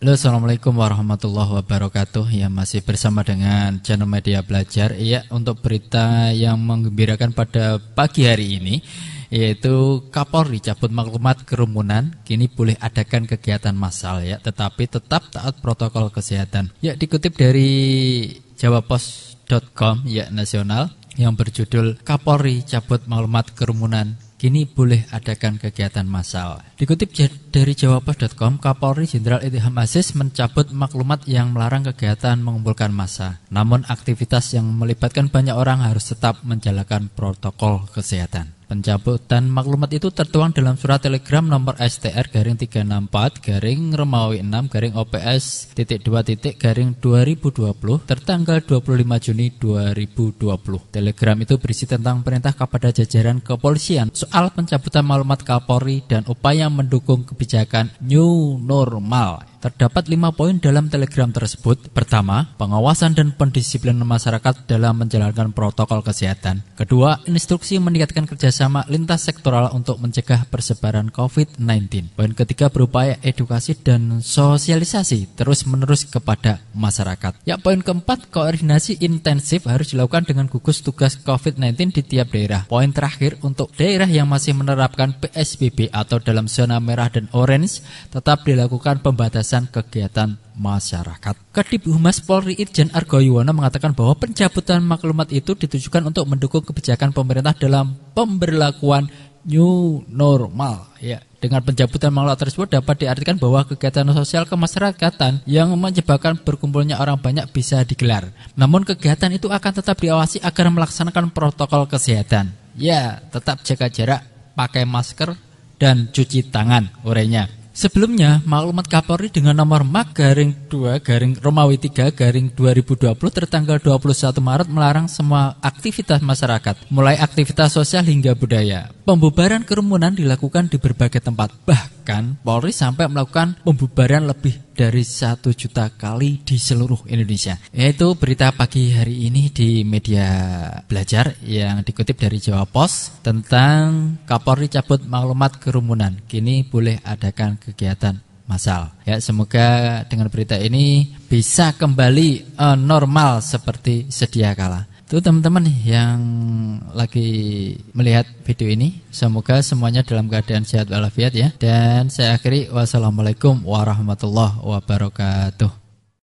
Halo Assalamualaikum warahmatullahi wabarakatuh Ya masih bersama dengan channel media belajar Iya untuk berita yang menggembirakan pada pagi hari ini Yaitu Kapolri cabut maklumat kerumunan Kini boleh adakan kegiatan massal ya Tetapi tetap taat protokol kesehatan Ya dikutip dari jawapos.com ya nasional yang berjudul Kapolri cabut maklumat kerumunan Kini boleh adakan kegiatan massal. Dikutip dari jawapos.com, Kapolri Jenderal Idham Aziz mencabut maklumat yang melarang kegiatan mengumpulkan massa. Namun aktivitas yang melibatkan banyak orang harus tetap menjalankan protokol kesehatan. Pencabutan maklumat itu tertuang dalam surat telegram nomor STR garing 364 garing Remawi 6 garing OPS titik 2 titik garing 2020 tertanggal 25 Juni 2020. Telegram itu berisi tentang perintah kepada jajaran kepolisian soal pencabutan maklumat Kapolri dan upaya mendukung kebijakan New Normal Terdapat lima poin dalam telegram tersebut. Pertama, pengawasan dan pendisiplinan masyarakat dalam menjalankan protokol kesehatan. Kedua, instruksi meningkatkan kerjasama lintas sektoral untuk mencegah persebaran COVID-19. Poin ketiga berupaya edukasi dan sosialisasi terus-menerus kepada masyarakat. Ya, poin keempat, koordinasi intensif harus dilakukan dengan gugus tugas COVID-19 di tiap daerah. Poin terakhir, untuk daerah yang masih menerapkan PSBB atau dalam zona merah dan orange, tetap dilakukan pembatasan pembatasan kegiatan masyarakat. Kadip Humas Polri Irjen Argo Yuwono mengatakan bahwa pencabutan maklumat itu ditujukan untuk mendukung kebijakan pemerintah dalam pemberlakuan new normal ya. Dengan pencabutan maklumat tersebut dapat diartikan bahwa kegiatan sosial kemasyarakatan yang menyebabkan berkumpulnya orang banyak bisa digelar. Namun kegiatan itu akan tetap diawasi agar melaksanakan protokol kesehatan. Ya, tetap jaga jarak, pakai masker, dan cuci tangan orenya. Sebelumnya, maklumat Kapolri dengan nomor MAK garing 2 garing Romawi 3 garing 2020 tertanggal 21 Maret melarang semua aktivitas masyarakat, mulai aktivitas sosial hingga budaya. Pembubaran kerumunan dilakukan di berbagai tempat. Bahkan Polri sampai melakukan pembubaran lebih dari satu juta kali di seluruh Indonesia. Yaitu berita pagi hari ini di media belajar yang dikutip dari Jawa Pos tentang Kapolri cabut maklumat kerumunan. Kini boleh adakan kegiatan masal. Ya, semoga dengan berita ini bisa kembali uh, normal seperti sedia kala. Itu teman-teman yang lagi melihat video ini. Semoga semuanya dalam keadaan sehat walafiat ya. Dan saya akhiri wassalamualaikum warahmatullahi wabarakatuh.